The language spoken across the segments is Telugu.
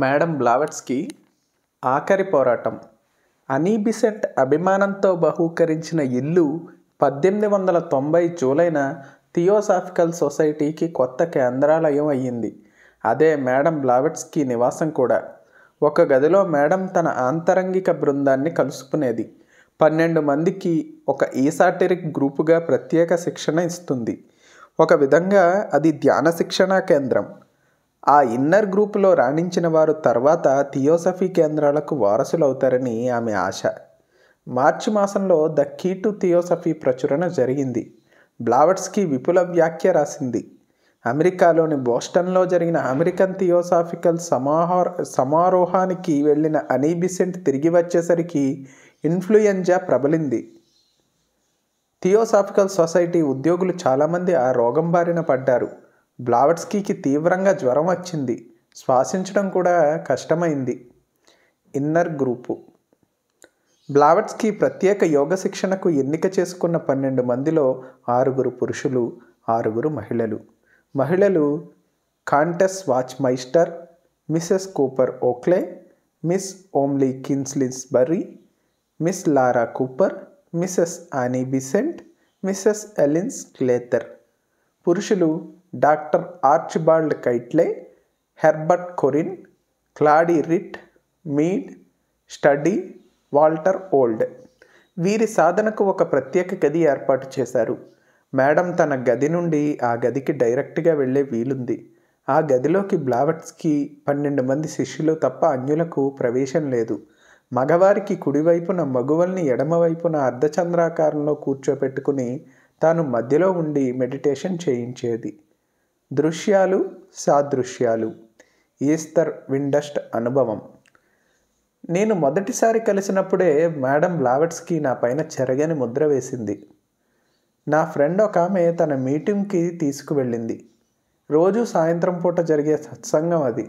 మేడం బ్లావెట్స్కి ఆఖరి పోరాటం అనీబిసెట్ అభిమానంతో బహూకరించిన ఇల్లు పద్దెనిమిది వందల తొంభై జూలైన థియోసాఫికల్ సొసైటీకి కొత్త కేంద్రాలయం అయ్యింది అదే మేడం బ్లావెట్స్కి నివాసం కూడా ఒక గదిలో మేడం తన ఆంతరంగిక బృందాన్ని కలుసుకునేది పన్నెండు మందికి ఒక ఈసాటిరిక్ గ్రూపుగా ప్రత్యేక శిక్షణ ఇస్తుంది ఒక విధంగా అది ధ్యాన శిక్షణా కేంద్రం ఆ ఇన్నర్ గ్రూపులో రాణించిన వారు తర్వాత థియోసఫీ కేంద్రాలకు వారసులవుతారని ఆమె ఆశ మార్చి మాసంలో ద కీ టు థియోసఫీ ప్రచురణ జరిగింది బ్లావట్స్కి విపుల వ్యాఖ్య రాసింది అమెరికాలోని బోస్టన్లో జరిగిన అమెరికన్ థియోసాఫికల్ సమాహార సమారోహానికి వెళ్ళిన అనీబిసెంట్ తిరిగి వచ్చేసరికి ఇన్ఫ్లుయెంజా ప్రబలింది థియోసాఫికల్ సొసైటీ ఉద్యోగులు చాలామంది ఆ రోగం బారిన పడ్డారు బ్లావట్స్కీకి తీవ్రంగా జ్వరం వచ్చింది శ్వాసించడం కూడా కష్టమైంది ఇన్నర్ గ్రూపు బ్లావట్స్కి ప్రత్యేక యోగ శిక్షణకు ఎన్నిక చేసుకున్న పన్నెండు మందిలో ఆరుగురు పురుషులు ఆరుగురు మహిళలు మహిళలు countess Wachtmeister Mrs Cooper Oakley miss ఓమ్లీ Kislingbury miss Laura Cooper Mrs Annie Besant Mrs ఎలిన్స్ క్లేతర్ పురుషులు doctor Archibald Keightley Herbert Coryn Claude Wright Mead Sturdy Walter Old వీరి సాధనకు ఒక ప్రత్యేక గది ఏర్పాటు చేశారు మేడం తన గది నుండి ఆ గదికి డైరెక్ట్గా వెళ్ళే వీలుంది ఆ గదిలోకి బ్లావట్స్కి పన్నెండు మంది శిష్యులు తప్ప అన్యులకు ప్రవేశం లేదు మగవారికి కుడివైపున మగువల్ని ఎడమవైపున అర్ధచంద్రాకారంలో కూర్చోపెట్టుకుని తాను మధ్యలో ఉండి మెడిటేషన్ చేయించేది దృశ్యాలు సాదృశ్యాలు ఈస్తర్ విండస్ట్ అనుభవం నేను మొదటిసారి కలిసినప్పుడే మేడం లావెట్స్కి నా పైన చెరగని ముద్ర వేసింది నా ఫ్రెండ్ ఒక ఆమె తన మీటింగ్కి తీసుకువెళ్ళింది రోజు సాయంత్రం పూట జరిగే సత్సంగం అది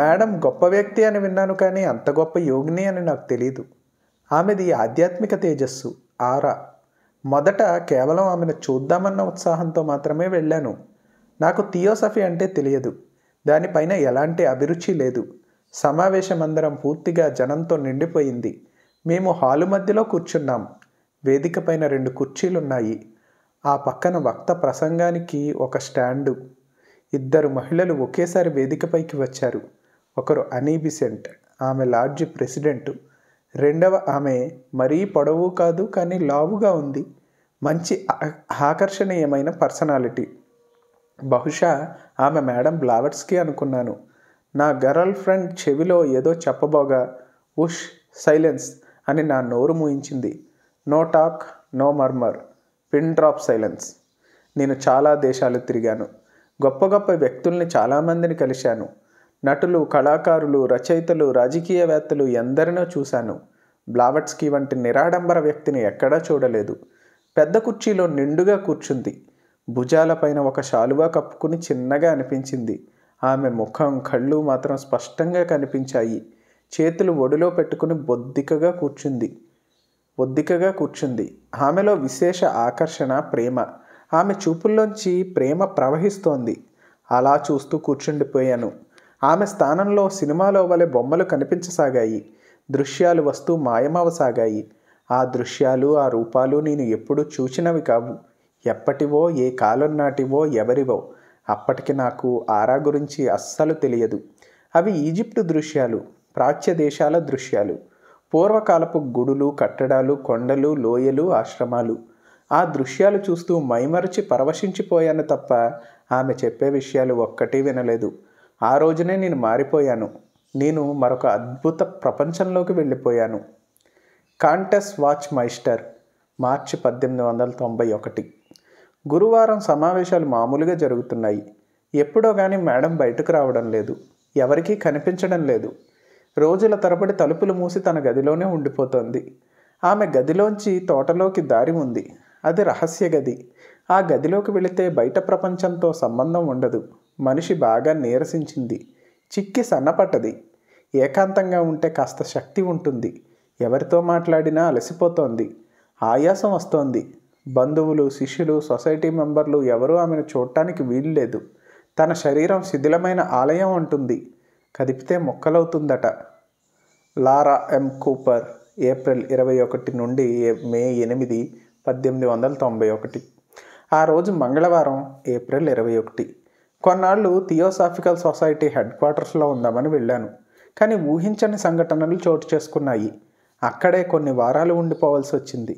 మేడం గొప్ప వ్యక్తి అని విన్నాను కానీ అంత గొప్ప యోగిని అని నాకు తెలియదు ఆమెది ఆధ్యాత్మిక తేజస్సు ఆరా మొదట కేవలం ఆమెను చూద్దామన్న ఉత్సాహంతో మాత్రమే వెళ్ళాను నాకు థియోసఫీ అంటే తెలియదు దానిపైన ఎలాంటి అభిరుచి లేదు సమావేశమందరం పూర్తిగా జనంతో నిండిపోయింది మేము హాలు మధ్యలో కూర్చున్నాం వేదికపైన రెండు కుర్చీలున్నాయి ఆ పక్కన వక్త ప్రసంగానికి ఒక స్టాండు ఇద్దరు మహిళలు ఒకేసారి వేదికపైకి వచ్చారు ఒకరు అనీబిసెంట్ ఆమె లాడ్జి ప్రెసిడెంటు రెండవ ఆమె మరీ పొడవు కాదు కానీ లావుగా ఉంది మంచి ఆకర్షణీయమైన పర్సనాలిటీ బహుశా ఆమె మేడం బ్లావర్స్కి అనుకున్నాను నా గర్ల్ ఫ్రెండ్ చెవిలో ఏదో చెప్పబోగా ఉష్ సైలెన్స్ అని నా నోరు మూయించింది no talk no murmur pin drop silence నేను చాలా దేశాలు తిరిగాను గొప్ప గొప్ప వ్యక్తుల్ని చాలామందిని కలిశాను నటులు కళాకారులు రచయితలు రాజకీయవేత్తలు ఎందరినో చూశాను బ్లావట్స్కి వంటి నిరాడంబర వ్యక్తిని ఎక్కడా చూడలేదు పెద్ద కుర్చీలో నిండుగా కూర్చుంది భుజాలపైన ఒక శాలువా కప్పుకుని చిన్నగా అనిపించింది ఆమె ముఖం కళ్ళు మాత్రం స్పష్టంగా కనిపించాయి చేతులు ఒడిలో పెట్టుకుని బొద్దికగా కూర్చుంది బొద్దికగా కూర్చుంది ఆమెలో విశేష ఆకర్షణ ప్రేమ ఆమె చూపుల్లోంచి ప్రేమ ప్రవహిస్తోంది అలా చూస్తూ కూర్చుండిపోయాను ఆమె స్థానంలో సినిమాలో వలె బొమ్మలు కనిపించసాగాయి దృశ్యాలు వస్తూ మాయమవసాగాయి ఆ దృశ్యాలు ఆ రూపాలు నేను ఎప్పుడూ చూచినవి కావు ఎప్పటివో ఏ కాలం నాటివో ఎవరివో అప్పటికి నాకు ఆరా గురించి అస్సలు తెలియదు అవి ఈజిప్టు దృశ్యాలు ప్రాచ్య దేశాల దృశ్యాలు పూర్వకాలపు గుడులు కట్టడాలు కొండలు లోయలు ఆశ్రమాలు ఆ దృశ్యాలు చూస్తూ మైమరచి పరవశించిపోయాను తప్ప ఆమె చెప్పే విషయాలు ఒక్కటి వినలేదు ఆ రోజునే నేను మారిపోయాను నేను మరొక అద్భుత ప్రపంచంలోకి వెళ్ళిపోయాను కాంటెస్ వాచ్ మైస్టర్ మార్చి పద్దెనిమిది వందల తొంభై ఒకటి గురువారం సమావేశాలు మామూలుగా జరుగుతున్నాయి ఎప్పుడో కానీ మేడం బయటకు రావడం లేదు ఎవరికీ కనిపించడం లేదు రోజుల తరబడి తలుపులు మూసి తన గదిలోనే ఉండిపోతోంది ఆమె గదిలోంచి తోటలోకి దారి ఉంది అది రహస్య గది ఆ గదిలోకి వెళితే బయట ప్రపంచంతో సంబంధం ఉండదు మనిషి బాగా నీరసించింది చిక్కి సన్నపడ్డది ఏకాంతంగా ఉంటే కాస్త శక్తి ఉంటుంది ఎవరితో మాట్లాడినా అలసిపోతోంది ఆయాసం వస్తోంది బంధువులు శిష్యులు సొసైటీ మెంబర్లు ఎవరూ ఆమెను చూడటానికి వీల్లేదు తన శరీరం శిథిలమైన ఆలయం ఉంటుంది కదిపితే మొక్కలవుతుందట లారా ఎం కూపర్ ఏప్రిల్ ఇరవై ఒకటి నుండి మే ఎనిమిది పద్దెనిమిది వందల తొంభై ఒకటి ఆ రోజు మంగళవారం ఏప్రిల్ ఇరవై ఒకటి కొన్నాళ్ళు థియోసాఫికల్ సొసైటీ హెడ్ క్వార్టర్స్లో ఉందామని వెళ్ళాను కానీ ఊహించని సంఘటనలు చోటు చేసుకున్నాయి అక్కడే కొన్ని వారాలు ఉండిపోవాల్సి వచ్చింది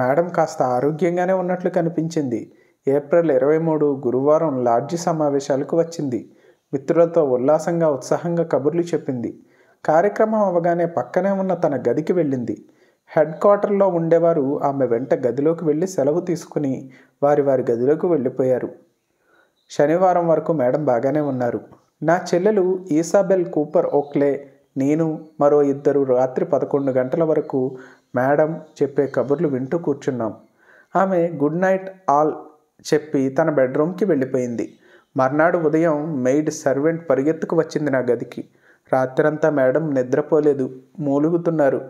మేడం కాస్త ఆరోగ్యంగానే ఉన్నట్లు కనిపించింది ఏప్రిల్ ఇరవై మూడు గురువారం లాడ్జి సమావేశాలకు వచ్చింది మిత్రులతో ఉల్లాసంగా ఉత్సాహంగా కబుర్లు చెప్పింది కార్యక్రమం అవగానే పక్కనే ఉన్న తన గదికి వెళ్ళింది హెడ్ క్వార్టర్లో ఉండేవారు ఆమె వెంట గదిలోకి వెళ్ళి సెలవు తీసుకుని వారి వారి గదిలోకి వెళ్ళిపోయారు శనివారం వరకు మేడం బాగానే ఉన్నారు నా చెల్లెలు ఈసాబెల్ కూపర్ ఓక్లే నేను మరో ఇద్దరు రాత్రి పదకొండు గంటల వరకు మేడం చెప్పే కబుర్లు వింటూ కూర్చున్నాం ఆమె గుడ్ నైట్ ఆల్ చెప్పి తన బెడ్రూమ్కి వెళ్ళిపోయింది మర్నాడు ఉదయం మెయిడ్ సర్వెంట్ పరిగెత్తుకు వచ్చింది నా గదికి రాత్రంతా మేడం నిద్రపోలేదు మూలుగుతున్నారు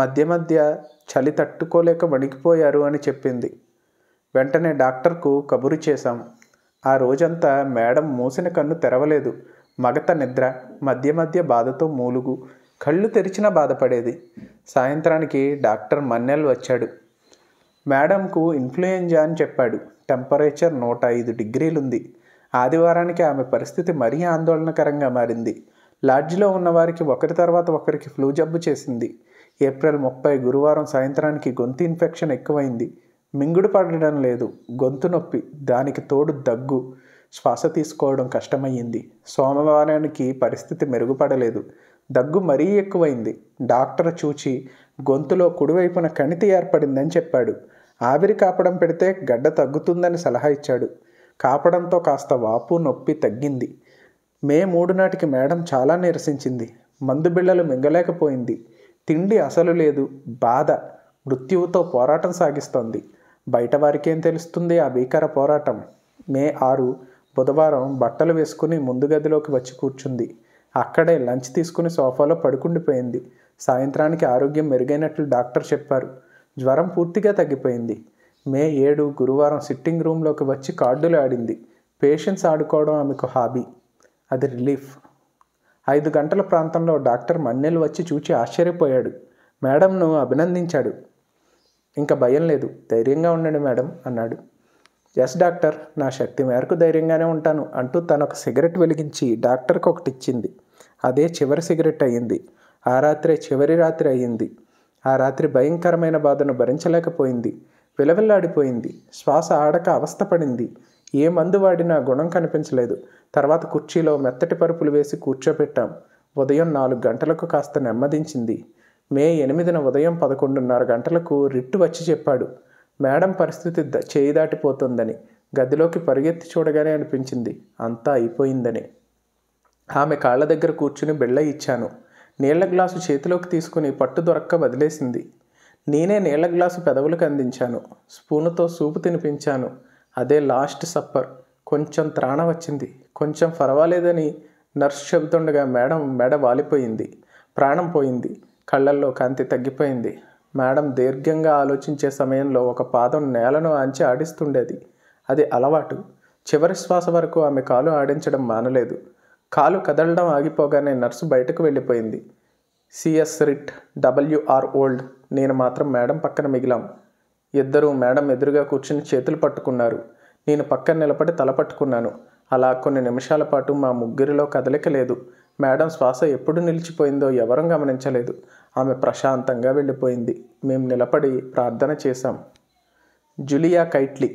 మధ్య మధ్య చలి తట్టుకోలేక వణికిపోయారు అని చెప్పింది వెంటనే డాక్టర్కు కబురు చేశాము ఆ రోజంతా మేడం మూసిన కన్ను తెరవలేదు మగత నిద్ర మధ్య మధ్య బాధతో మూలుగు కళ్ళు తెరిచినా బాధపడేది సాయంత్రానికి డాక్టర్ మన్నెల్ వచ్చాడు మేడంకు ఇన్ఫ్లుయెంజా అని చెప్పాడు టెంపరేచర్ నూట ఐదు డిగ్రీలుంది ఆదివారానికి ఆమె పరిస్థితి మరీ ఆందోళనకరంగా మారింది లాడ్జిలో ఉన్నవారికి ఒకరి తర్వాత ఒకరికి ఫ్లూ జబ్బు చేసింది ఏప్రిల్ ముప్పై గురువారం సాయంత్రానికి గొంతు ఇన్ఫెక్షన్ ఎక్కువైంది మింగుడు పడడం లేదు గొంతు నొప్పి దానికి తోడు దగ్గు శ్వాస తీసుకోవడం కష్టమయ్యింది సోమవారానికి పరిస్థితి మెరుగుపడలేదు దగ్గు మరీ ఎక్కువైంది డాక్టర్ చూచి గొంతులో కుడివైపున కణితి ఏర్పడిందని చెప్పాడు ఆవిరి కాపడం పెడితే గడ్డ తగ్గుతుందని సలహా ఇచ్చాడు కాపడంతో కాస్త వాపు నొప్పి తగ్గింది మే మూడు నాటికి మేడం చాలా నిరసించింది మందు బిళ్ళలు మింగలేకపోయింది తిండి అసలు లేదు బాధ మృత్యువుతో పోరాటం సాగిస్తోంది బయట వారికేం తెలుస్తుంది ఆ భీకర పోరాటం మే ఆరు బుధవారం బట్టలు వేసుకుని ముందు గదిలోకి వచ్చి కూర్చుంది అక్కడే లంచ్ తీసుకుని సోఫాలో పడుకుండిపోయింది సాయంత్రానికి ఆరోగ్యం మెరుగైనట్లు డాక్టర్ చెప్పారు జ్వరం పూర్తిగా తగ్గిపోయింది మే ఏడు గురువారం సిట్టింగ్ రూమ్లోకి వచ్చి కార్డులు ఆడింది పేషెంట్స్ ఆడుకోవడం ఆమెకు హాబీ అది రిలీఫ్ ఐదు గంటల ప్రాంతంలో డాక్టర్ మన్నెలు వచ్చి చూచి ఆశ్చర్యపోయాడు మేడంను అభినందించాడు ఇంకా భయం లేదు ధైర్యంగా ఉండండి మేడం అన్నాడు ఎస్ డాక్టర్ నా శక్తి మేరకు ధైర్యంగానే ఉంటాను అంటూ తను ఒక సిగరెట్ వెలిగించి డాక్టర్కి ఒకటి ఇచ్చింది అదే చివరి సిగరెట్ అయ్యింది ఆ రాత్రే చివరి రాత్రి అయ్యింది ఆ రాత్రి భయంకరమైన బాధను భరించలేకపోయింది విలవిల్లాడిపోయింది శ్వాస ఆడక అవస్థపడింది ఏ మందు వాడినా గుణం కనిపించలేదు తర్వాత కుర్చీలో మెత్తటి పరుపులు వేసి కూర్చోపెట్టాం ఉదయం నాలుగు గంటలకు కాస్త నెమ్మదించింది మే ఎనిమిదిన ఉదయం పదకొండున్నర గంటలకు రిట్టు వచ్చి చెప్పాడు మేడం పరిస్థితి చేయి దాటిపోతుందని గదిలోకి పరిగెత్తి చూడగానే అనిపించింది అంతా అయిపోయిందని ఆమె కాళ్ళ దగ్గర కూర్చుని బిళ్ళ ఇచ్చాను నీళ్ల గ్లాసు చేతిలోకి తీసుకుని పట్టు దొరక్క వదిలేసింది నేనే నీళ్ల గ్లాసు పెదవులకు అందించాను స్పూనుతో సూపు తినిపించాను అదే లాస్ట్ సప్పర్ కొంచెం త్రాణ వచ్చింది కొంచెం పర్వాలేదని నర్స్ చెబుతుండగా మేడం మెడ వాలిపోయింది ప్రాణం పోయింది కళ్ళల్లో కాంతి తగ్గిపోయింది మేడం దీర్ఘంగా ఆలోచించే సమయంలో ఒక పాదం నేలను ఆంచి ఆడిస్తుండేది అది అలవాటు చివరి శ్వాస వరకు ఆమె కాలు ఆడించడం మానలేదు కాలు కదలడం ఆగిపోగానే నర్సు బయటకు వెళ్ళిపోయింది సిఎస్ రిట్ డబ్ల్యూఆర్ ఓల్డ్ నేను మాత్రం మేడం పక్కన మిగిలాం ఇద్దరూ మేడం ఎదురుగా కూర్చుని చేతులు పట్టుకున్నారు నేను పక్కన నిలబడి తల పట్టుకున్నాను అలా కొన్ని నిమిషాల పాటు మా ముగ్గురిలో కదలిక లేదు మేడం శ్వాస ఎప్పుడు నిలిచిపోయిందో ఎవరూ గమనించలేదు ఆమె ప్రశాంతంగా వెళ్ళిపోయింది మేము నిలబడి ప్రార్థన చేశాం జులియా కైట్లీ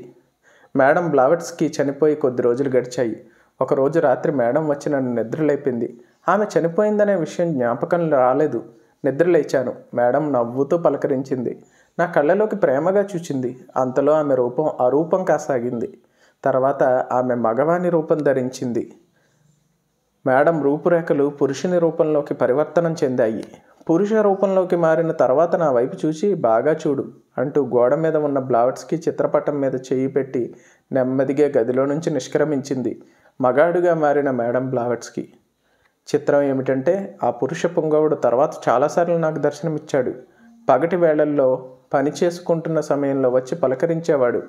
మేడం బ్లావెట్స్కి చనిపోయి కొద్ది రోజులు గడిచాయి ఒకరోజు రాత్రి మేడం వచ్చి నన్ను నిద్రలేపింది ఆమె చనిపోయిందనే విషయం జ్ఞాపకం రాలేదు నిద్రలేచాను మేడం నవ్వుతూ పలకరించింది నా కళ్ళలోకి ప్రేమగా చూచింది అంతలో ఆమె రూపం అరూపం కాసాగింది తర్వాత ఆమె మగవాణి రూపం ధరించింది మేడం రూపురేఖలు పురుషుని రూపంలోకి పరివర్తనం చెందాయి పురుష రూపంలోకి మారిన తర్వాత నా వైపు చూసి బాగా చూడు అంటూ గోడ మీద ఉన్న బ్లౌట్స్కి చిత్రపటం మీద చేయి పెట్టి నెమ్మదిగా గదిలో నుంచి నిష్క్రమించింది మగాడుగా మారిన మేడం బ్లావెట్స్కి చిత్రం ఏమిటంటే ఆ పురుష పుంగవుడు తర్వాత చాలాసార్లు నాకు దర్శనమిచ్చాడు పగటి వేళల్లో పని చేసుకుంటున్న సమయంలో వచ్చి పలకరించేవాడు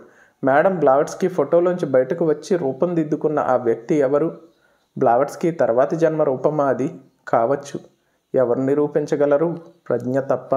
మేడం బ్లావెట్స్కి ఫోటోలోంచి బయటకు వచ్చి రూపం దిద్దుకున్న ఆ వ్యక్తి ఎవరు బ్లావెట్స్కి తర్వాతి జన్మ రూపమా అది కావచ్చు ఎవరు నిరూపించగలరు ప్రజ్ఞ తప్ప